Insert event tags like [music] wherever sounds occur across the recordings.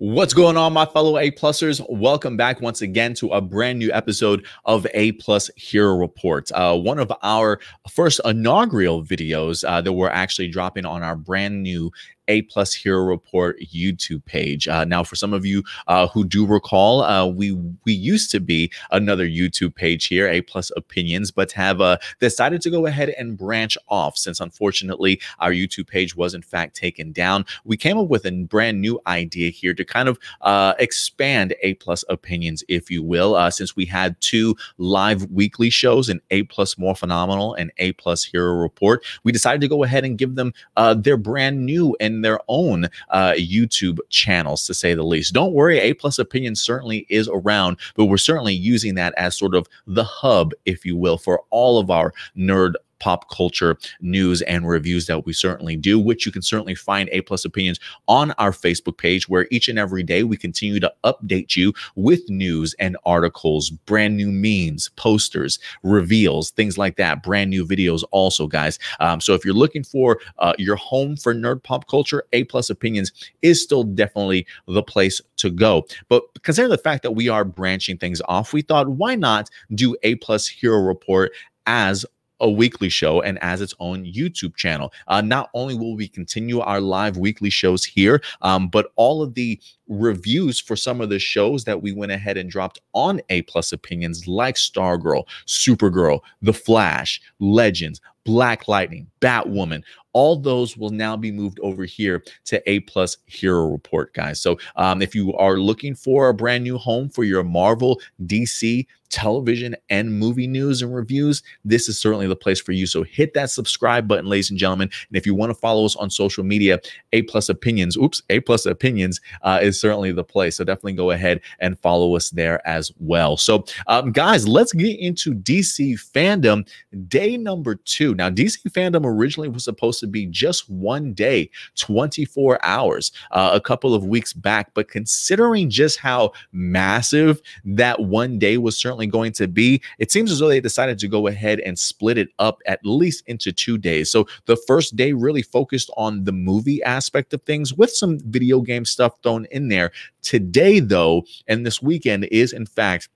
What's going on, my fellow A plusers? Welcome back once again to a brand new episode of A Plus Hero Report. Uh, one of our first inaugural videos uh, that we're actually dropping on our brand new a Plus Hero Report YouTube page. Uh, now, for some of you uh, who do recall, uh, we we used to be another YouTube page here, A Plus Opinions, but have uh, decided to go ahead and branch off since unfortunately our YouTube page was in fact taken down. We came up with a brand new idea here to kind of uh, expand A Plus Opinions, if you will, uh, since we had two live weekly shows, an A Plus More Phenomenal and A Plus Hero Report. We decided to go ahead and give them their brand new and their own uh, YouTube channels, to say the least. Don't worry, A Plus Opinion certainly is around, but we're certainly using that as sort of the hub, if you will, for all of our nerd pop culture news and reviews that we certainly do, which you can certainly find A Plus Opinions on our Facebook page, where each and every day we continue to update you with news and articles, brand new memes, posters, reveals, things like that, brand new videos, also, guys. Um, so if you're looking for uh, your home for nerd pop culture, A Plus Opinions is still definitely the place to go. But considering the fact that we are branching things off, we thought, why not do A Plus Hero Report? As a weekly show and as its own YouTube channel. Uh, not only will we continue our live weekly shows here, um, but all of the reviews for some of the shows that we went ahead and dropped on A Plus Opinions, like Stargirl, Supergirl, The Flash, Legends, Black Lightning, Batwoman, all those will now be moved over here to A Plus Hero Report, guys. So um, if you are looking for a brand new home for your Marvel, DC, television and movie news and reviews, this is certainly the place for you. So hit that subscribe button, ladies and gentlemen. And if you want to follow us on social media, A Plus Opinions, oops, A Plus Opinions uh, is certainly the place. So definitely go ahead and follow us there as well. So, um, guys, let's get into DC fandom day number two. Now, DC fandom originally was supposed supposed to be just one day, 24 hours, uh, a couple of weeks back. But considering just how massive that one day was certainly going to be, it seems as though they decided to go ahead and split it up at least into two days. So the first day really focused on the movie aspect of things with some video game stuff thrown in there. Today, though, and this weekend is in fact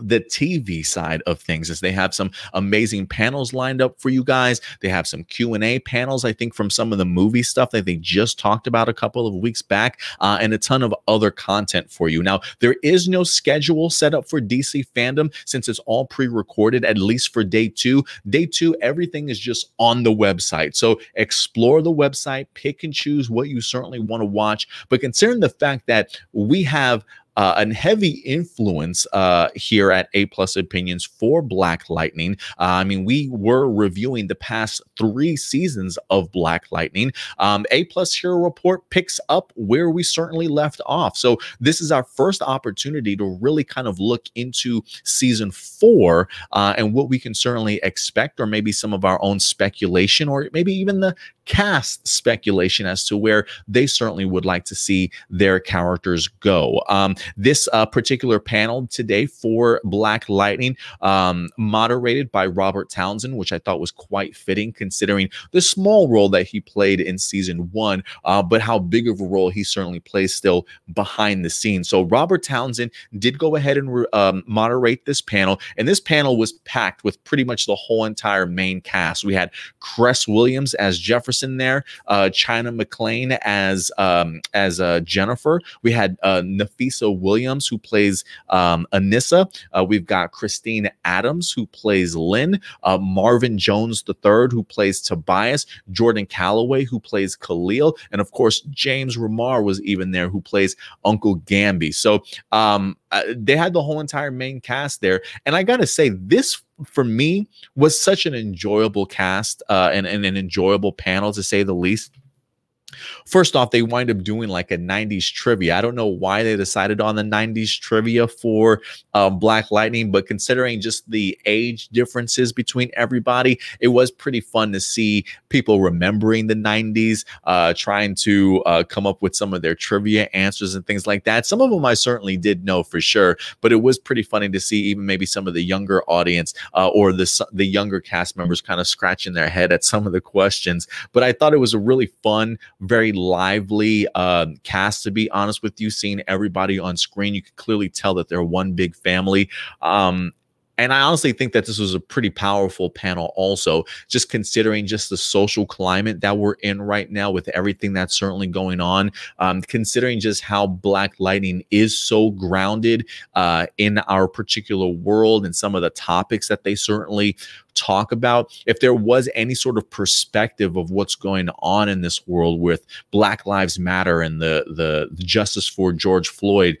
the TV side of things is they have some amazing panels lined up for you guys. They have some Q&A panels, I think, from some of the movie stuff that they just talked about a couple of weeks back uh, and a ton of other content for you. Now, there is no schedule set up for DC fandom since it's all pre-recorded, at least for day two. Day two, everything is just on the website. So explore the website, pick and choose what you certainly want to watch. But considering the fact that we have uh, an heavy influence uh, here at A Plus Opinions for Black Lightning. Uh, I mean, we were reviewing the past three seasons of Black Lightning. Um, a Plus Hero Report picks up where we certainly left off. So this is our first opportunity to really kind of look into season four uh, and what we can certainly expect, or maybe some of our own speculation, or maybe even the cast speculation as to where they certainly would like to see their characters go. Um, this uh, particular panel today for Black Lightning, um, moderated by Robert Townsend, which I thought was quite fitting considering the small role that he played in season one, uh, but how big of a role he certainly plays still behind the scenes. So Robert Townsend did go ahead and um, moderate this panel, and this panel was packed with pretty much the whole entire main cast. We had Cress Williams as Jefferson in there. Uh, China McLean as um, as uh, Jennifer. We had uh, Nafisa Williams who plays um, Anissa. Uh, we've got Christine Adams who plays Lynn. Uh, Marvin Jones III who plays Tobias. Jordan Calloway who plays Khalil, and of course James Ramar was even there who plays Uncle Gamby. So um, uh, they had the whole entire main cast there, and I gotta say this for me was such an enjoyable cast uh, and, and an enjoyable panel to say the least First off, they wind up doing like a 90s trivia. I don't know why they decided on the 90s trivia for um, Black Lightning, but considering just the age differences between everybody, it was pretty fun to see people remembering the 90s, uh, trying to uh, come up with some of their trivia answers and things like that. Some of them I certainly did know for sure, but it was pretty funny to see even maybe some of the younger audience uh, or the, the younger cast members kind of scratching their head at some of the questions. But I thought it was a really fun very lively uh, cast, to be honest with you, seeing everybody on screen. You could clearly tell that they're one big family. Um, and I honestly think that this was a pretty powerful panel, also, just considering just the social climate that we're in right now with everything that's certainly going on, um, considering just how Black Lightning is so grounded uh, in our particular world and some of the topics that they certainly talk about if there was any sort of perspective of what's going on in this world with black lives matter and the the, the justice for george floyd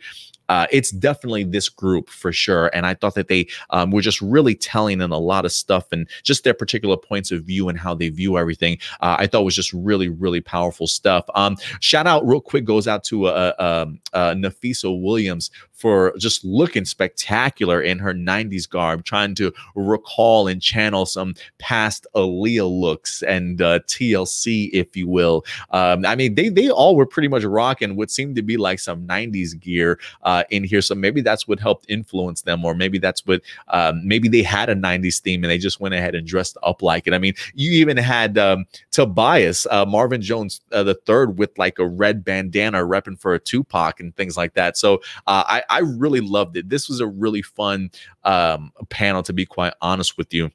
uh, it's definitely this group for sure. And I thought that they um, were just really telling in a lot of stuff and just their particular points of view and how they view everything. Uh, I thought was just really, really powerful stuff. Um, shout out real quick goes out to uh, um, uh, Nafisa Williams for just looking spectacular in her 90s garb, trying to recall and channel some past Aaliyah looks and uh, TLC, if you will. Um, I mean, they they all were pretty much rocking what seemed to be like some 90s gear uh, in here. So maybe that's what helped influence them, or maybe that's what um, maybe they had a 90s theme and they just went ahead and dressed up like it. I mean, you even had um, Tobias, uh, Marvin Jones uh, the third, with like a red bandana repping for a Tupac and things like that. So uh, I, I really loved it. This was a really fun um, panel, to be quite honest with you.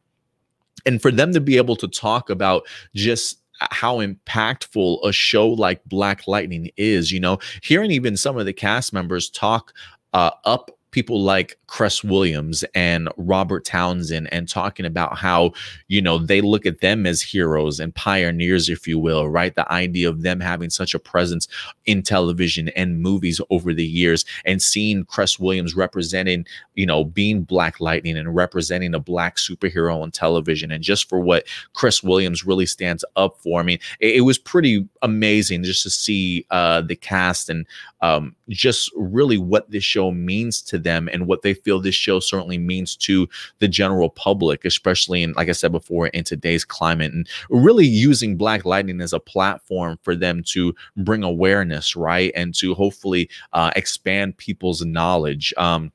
And for them to be able to talk about just uh, how impactful a show like Black Lightning is, you know, hearing even some of the cast members talk uh, up people like Cress Williams and Robert Townsend and talking about how, you know, they look at them as heroes and pioneers, if you will, right? The idea of them having such a presence in television and movies over the years and seeing Cress Williams representing, you know, being Black Lightning and representing a Black superhero on television and just for what Cress Williams really stands up for. I mean, it, it was pretty amazing just to see uh, the cast and um, just really what this show means to them and what they feel this show certainly means to the general public, especially in, like I said before, in today's climate, and really using Black Lightning as a platform for them to bring awareness, right? And to hopefully uh, expand people's knowledge. Um,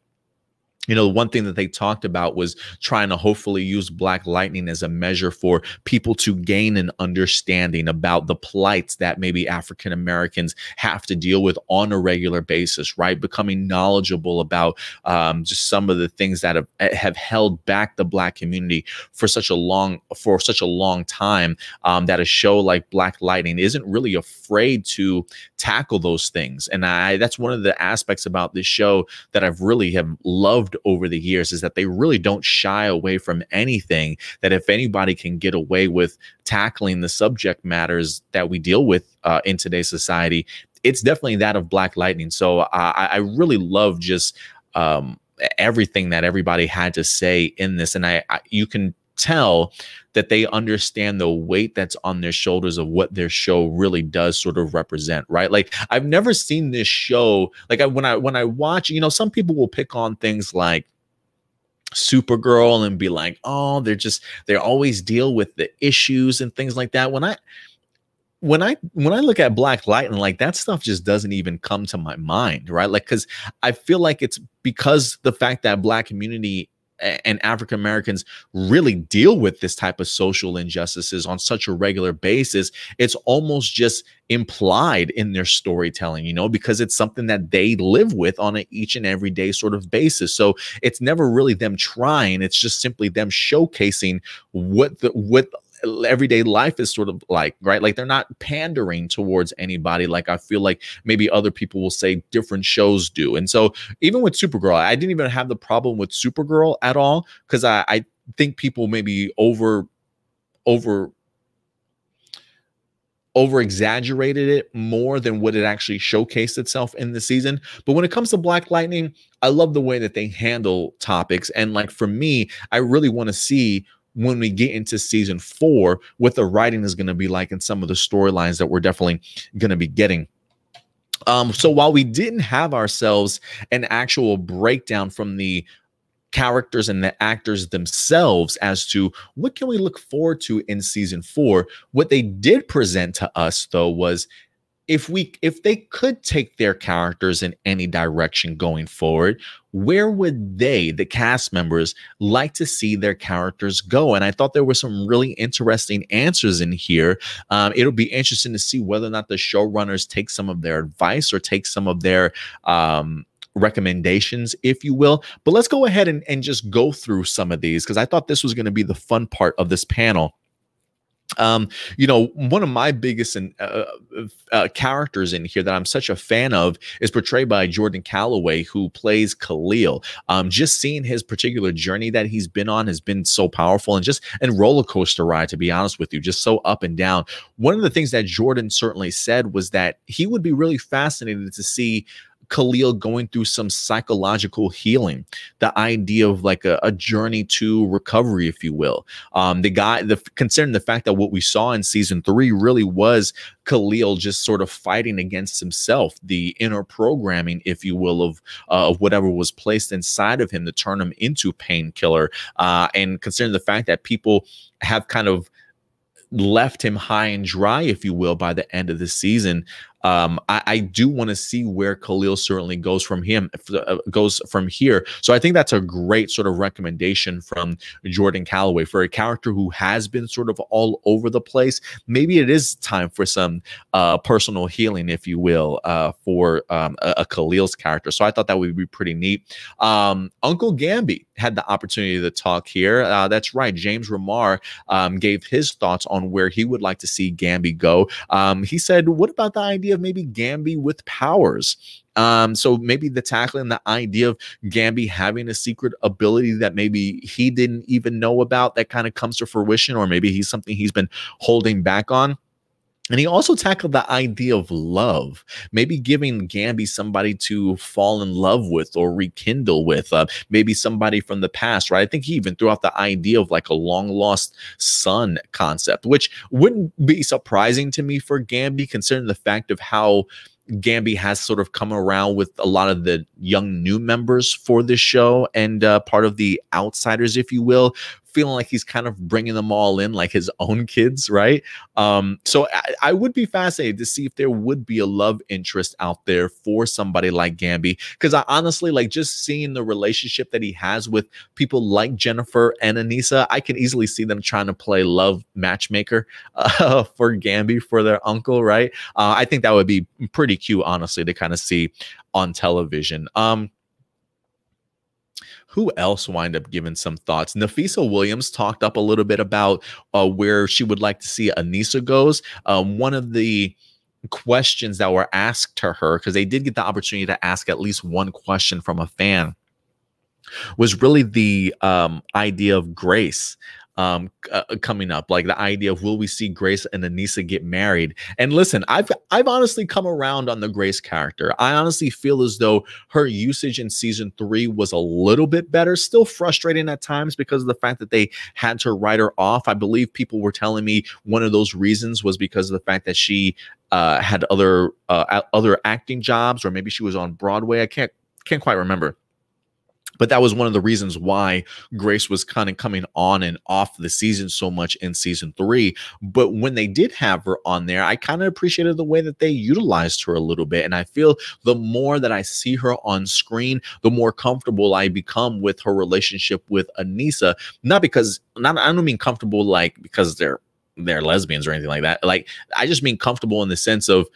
you know, one thing that they talked about was trying to hopefully use Black Lightning as a measure for people to gain an understanding about the plights that maybe African Americans have to deal with on a regular basis, right? Becoming knowledgeable about um, just some of the things that have, have held back the Black community for such a long for such a long time um, that a show like Black Lightning isn't really afraid to tackle those things. And I that's one of the aspects about this show that I've really have loved over the years is that they really don't shy away from anything that if anybody can get away with tackling the subject matters that we deal with uh, in today's society, it's definitely that of Black Lightning. So I, I really love just um, everything that everybody had to say in this and I, I, you can tell that they understand the weight that's on their shoulders of what their show really does sort of represent right like i've never seen this show like I, when i when i watch you know some people will pick on things like supergirl and be like oh they're just they always deal with the issues and things like that when i when I when I look at Black Lightning, like that stuff just doesn't even come to my mind, right? Like, because I feel like it's because the fact that Black community and African Americans really deal with this type of social injustices on such a regular basis, it's almost just implied in their storytelling, you know, because it's something that they live with on an each and every day sort of basis. So it's never really them trying, it's just simply them showcasing what the what everyday life is sort of like, right? Like they're not pandering towards anybody. Like I feel like maybe other people will say different shows do. And so even with Supergirl, I didn't even have the problem with Supergirl at all because I, I think people maybe over, over, over exaggerated it more than what it actually showcased itself in the season. But when it comes to Black Lightning, I love the way that they handle topics. And like for me, I really want to see when we get into season four, what the writing is going to be like and some of the storylines that we're definitely going to be getting. Um, so while we didn't have ourselves an actual breakdown from the characters and the actors themselves as to what can we look forward to in season four what they did present to us though was if we if they could take their characters in any direction going forward where would they the cast members like to see their characters go and i thought there were some really interesting answers in here um, it'll be interesting to see whether or not the showrunners take some of their advice or take some of their um, recommendations, if you will. But let's go ahead and, and just go through some of these because I thought this was going to be the fun part of this panel. Um, you know, one of my biggest and uh, uh, uh, characters in here that I'm such a fan of is portrayed by Jordan Calloway, who plays Khalil. Um, just seeing his particular journey that he's been on has been so powerful and just and roller coaster ride, to be honest with you, just so up and down. One of the things that Jordan certainly said was that he would be really fascinated to see Khalil going through some psychological healing, the idea of like a, a journey to recovery, if you will. Um, the guy, the considering the fact that what we saw in season three really was Khalil just sort of fighting against himself, the inner programming, if you will, of uh, of whatever was placed inside of him to turn him into painkiller. Uh, and considering the fact that people have kind of left him high and dry, if you will, by the end of the season. Um, I, I do want to see where Khalil certainly goes from him uh, goes from here. So I think that's a great sort of recommendation from Jordan Calloway for a character who has been sort of all over the place. Maybe it is time for some uh, personal healing, if you will, uh, for um, a, a, Khalil's character. So I thought that would be pretty neat. Um, Uncle Gamby had the opportunity to talk here. Uh, that's right. James Ramar um, gave his thoughts on where he would like to see Gamby go. Um, he said, What about the idea of maybe Gamby with powers. Um, so maybe the tackling the idea of Gamby having a secret ability that maybe he didn't even know about that kind of comes to fruition, or maybe he's something he's been holding back on. And he also tackled the idea of love, maybe giving Gambi somebody to fall in love with or rekindle with, uh, maybe somebody from the past, right? I think he even threw out the idea of like a long lost son concept, which wouldn't be surprising to me for Gambi, considering the fact of how. Gambi has sort of come around with a lot of the young new members for this show and uh, part of the outsiders, if you will feeling like he's kind of bringing them all in like his own kids, right? Um, so I, I, would be fascinated to see if there would be a love interest out there for somebody like Gamby. Because I honestly like just seeing the relationship that he has with people like Jennifer and Anissa, I can easily see them trying to play love matchmaker uh, [laughs] for Gamby for their uncle, right? Uh, I think that would be pretty cute, honestly, to kind of see on television. Um, who else wind up giving some thoughts? Nafisa Williams talked up a little bit about uh, where she would like to see Anissa goes. Um, one of the questions that were asked to her, because they did get the opportunity to ask at least one question from a fan was really the um, idea of grace um, uh, coming up, like the idea of will we see Grace and Anissa get married? And listen, I've I've honestly come around on the Grace character. I honestly feel as though her usage in season three was a little bit better. Still frustrating at times because of the fact that they had to write her off. I believe people were telling me one of those reasons was because of the fact that she uh, had other uh, other acting jobs, or maybe she was on Broadway. I can't can't quite remember but that was one of the reasons why Grace was kind of coming on and off the season so much in season three. But when they did have her on there, I kind of appreciated the way that they utilized her a little bit. And I feel the more that I see her on screen, the more comfortable I become with her relationship with Anissa. Not because, not, I don't mean comfortable like because they're, they're lesbians or anything like that. Like, I just mean comfortable in the sense of,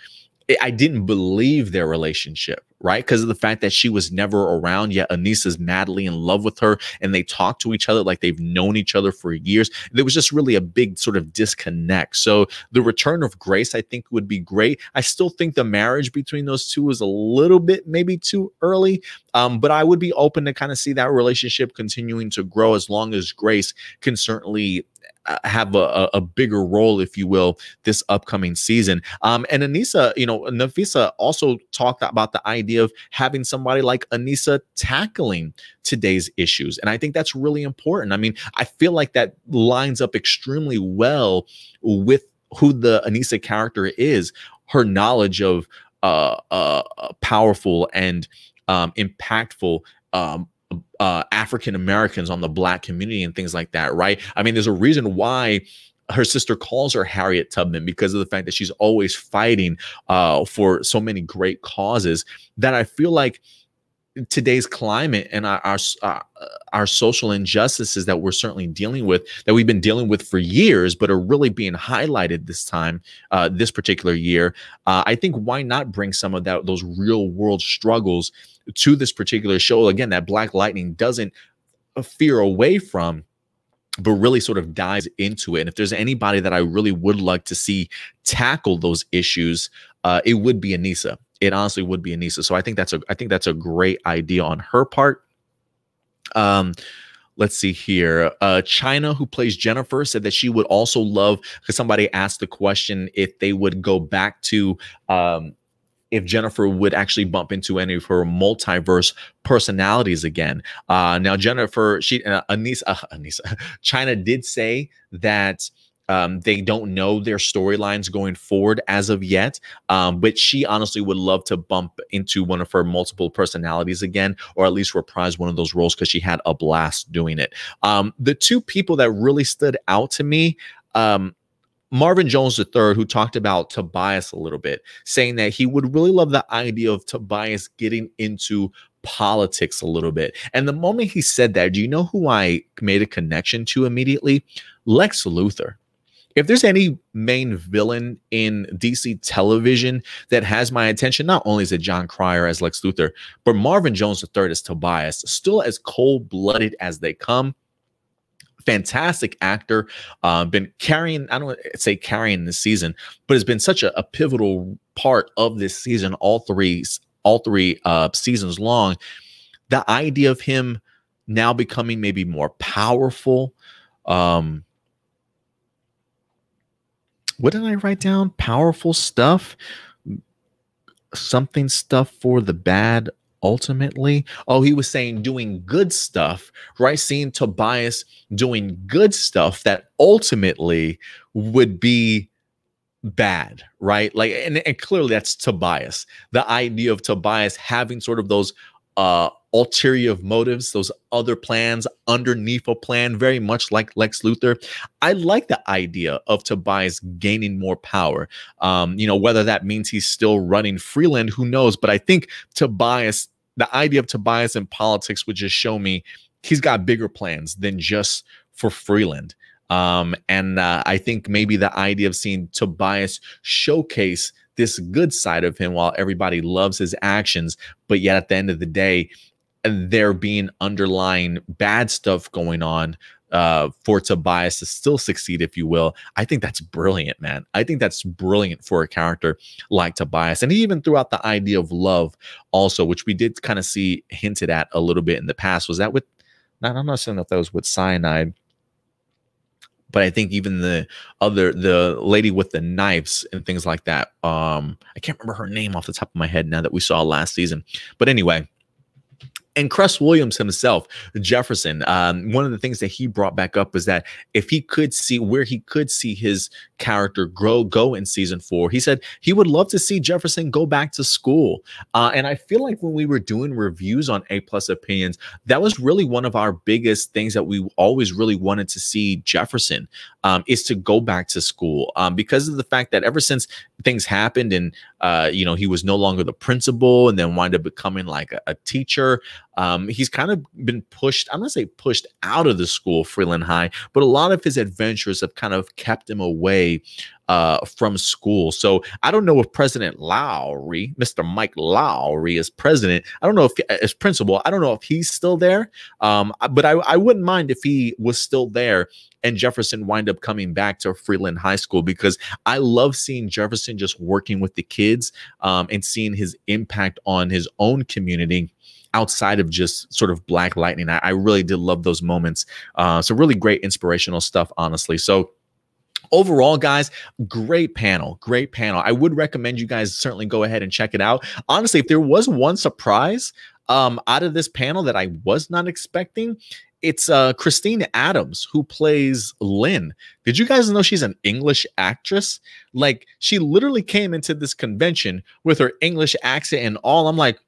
I didn't believe their relationship, right? Because of the fact that she was never around yet. Anissa's madly in love with her and they talk to each other like they've known each other for years. There was just really a big sort of disconnect. So the return of Grace, I think, would be great. I still think the marriage between those two is a little bit maybe too early, um, but I would be open to kind of see that relationship continuing to grow as long as Grace can certainly uh, have a, a bigger role, if you will, this upcoming season. Um, and Anissa, you know, Nafisa also talked about the idea of having somebody like Anissa tackling today's issues. And I think that's really important. I mean, I feel like that lines up extremely well with who the Anissa character is, her knowledge of uh, uh, powerful and um, impactful um, uh, African Americans on the black community and things like that, right? I mean, there's a reason why her sister calls her Harriet Tubman because of the fact that she's always fighting uh, for so many great causes that I feel like – today's climate and our, our uh, our social injustices that we're certainly dealing with that we've been dealing with for years but are really being highlighted this time uh, this particular year uh, i think why not bring some of that those real world struggles to this particular show again that black lightning doesn't uh, fear away from but really sort of dives into it. And if there's anybody that I really would like to see tackle those issues, uh, it would be Anissa it honestly would be Anissa. So I think that's a I think that's a great idea on her part. Um, let's see here. Uh, China, who plays Jennifer, said that she would also love because somebody asked the question if they would go back to um, if Jennifer would actually bump into any of her multiverse personalities again. Uh, now, Jennifer, she, uh, Anissa, uh, [laughs] Anissa, China did say that um, they don't know their storylines going forward as of yet, um, but she honestly would love to bump into one of her multiple personalities again, or at least reprise one of those roles because she had a blast doing it. Um, the two people that really stood out to me. Um, Marvin Jones III, who talked about Tobias a little bit, saying that he would really love the idea of Tobias getting into politics a little bit. And the moment he said that, do you know who I made a connection to immediately? Lex Luthor if there's any main villain in DC television that has my attention, not only is it John Cryer as Lex Luthor, but Marvin Jones III as Tobias, still as cold blooded as they come. Fantastic actor, uh, been carrying, I don't say carrying this season, but has been such a, a pivotal part of this season, all three, all three uh, seasons long. The idea of him now becoming maybe more powerful, um, what did I write down? Powerful stuff, something stuff for the bad ultimately. Oh, he was saying doing good stuff, right? Seeing Tobias doing good stuff that ultimately would be bad, right? Like, and, and clearly that's Tobias. The idea of Tobias having sort of those uh ulterior motives, those other plans underneath a plan, very much like Lex Luthor. I like the idea of Tobias gaining more power. Um, you know, whether that means he's still running Freeland, who knows? But I think Tobias, the idea of Tobias in politics would just show me he's got bigger plans than just for Freeland. Um, and uh, I think maybe the idea of seeing Tobias showcase this good side of him while everybody loves his actions, but yet at the end of the day, and there being underlying bad stuff going on uh, Tobias to still succeed, if you will. I think that's brilliant, man. I think that's brilliant for a character like Tobias. And he even threw out the idea of love, also, which we did kind of see hinted at a little bit in the past. Was that with, not, I'm not saying that that was with cyanide, but I think even the other, the lady with the knives and things like that. Um, I can't remember her name off the top of my head now that we saw last season. But anyway, and Cress Williams himself, Jefferson, um, one of the things that he brought back up was that if he could see where he could see his character grow, go in season four, he said he would love to see Jefferson go back to school. Uh, and I feel like when we were doing reviews on A Plus Opinions, that was really one of our biggest things that we always really wanted to see Jefferson um, is to go back to school um, because of the fact that ever since things happened and uh, you know he was no longer the principal and then wind up becoming like a, a teacher. Um, he's kind of been pushed, I'm going to say pushed out of the school, Freeland High, but a lot of his adventures have kind of kept him away uh, from school. So I don't know if President Lowry, Mr. Mike Lowry, is president. I don't know if uh, as principal. I don't know if he's still there. Um, uh, but I, I wouldn't mind if he was still there and Jefferson wind up coming back to Freeland High School because I love seeing Jefferson just working with the kids um, and seeing his impact on his own community outside of just sort of Black Lightning. I, I really did love those moments. Uh, so really great inspirational stuff, honestly. So overall guys great panel great panel i would recommend you guys certainly go ahead and check it out honestly if there was one surprise um, out of this panel that i was not expecting it's uh, christine adams who plays lynn did you guys know she's an english actress like she literally came into this convention with her english accent and all i'm like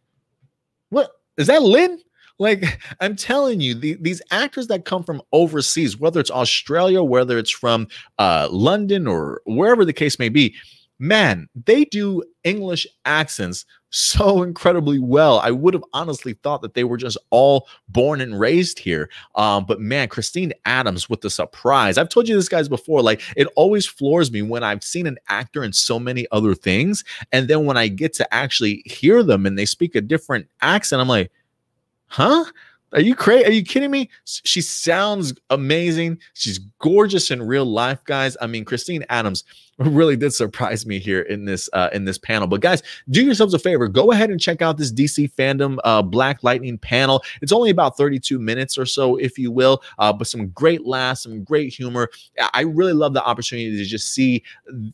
what is that Lynn? Like I'm telling you, the, these actors that come from overseas, whether it's Australia, whether it's from uh, London or wherever the case may be, man, they do English accents so [laughs] incredibly well. I would have honestly thought that they were just all born and raised here. Um, but man, Christine Adams with the surprise. I've told you this guys before. Like it always floors me when I've seen an actor in so many other things, and then when I get to actually hear them and they speak a different accent, I'm like, huh? Are you crazy? Are you kidding me? She sounds amazing. She's gorgeous in real life, guys. I mean, Christine Adams, really did surprise me here in this uh, in this panel. But guys, do yourselves a favor, go ahead and check out this DC fandom uh, Black Lightning panel. It's only about 32 minutes or so, if you will, uh, but some great laughs, some great humor. I really love the opportunity to just see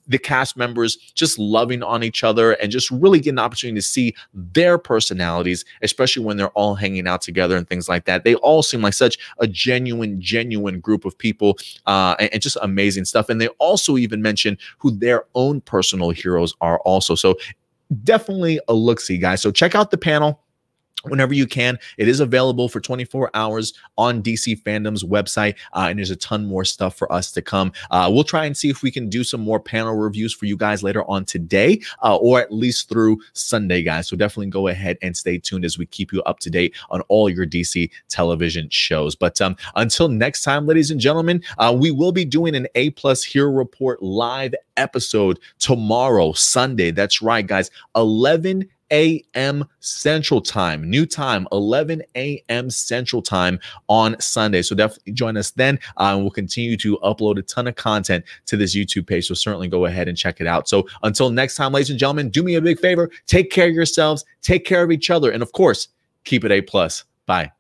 the cast members just loving on each other and just really get an opportunity to see their personalities, especially when they're all hanging out together and things like that. They all seem like such a genuine, genuine group of people uh, and, and just amazing stuff. And they also even mentioned who their own personal heroes are also. So definitely a look see, guys. So check out the panel whenever you can. It is available for 24 hours on DC Fandom's website, uh, and there's a ton more stuff for us to come. Uh, we'll try and see if we can do some more panel reviews for you guys later on today, uh, or at least through Sunday, guys. So definitely go ahead and stay tuned as we keep you up to date on all your DC television shows. But um, until next time, ladies and gentlemen, uh, we will be doing an A Plus Hero Report live episode tomorrow, Sunday. That's right, guys. 11 a.m. Central Time, new time, 11 a.m. Central Time on Sunday. So definitely join us then. Uh, we'll continue to upload a ton of content to this YouTube page. So certainly go ahead and check it out. So until next time, ladies and gentlemen, do me a big favor. Take care of yourselves. Take care of each other. And of course, keep it A+. plus. Bye.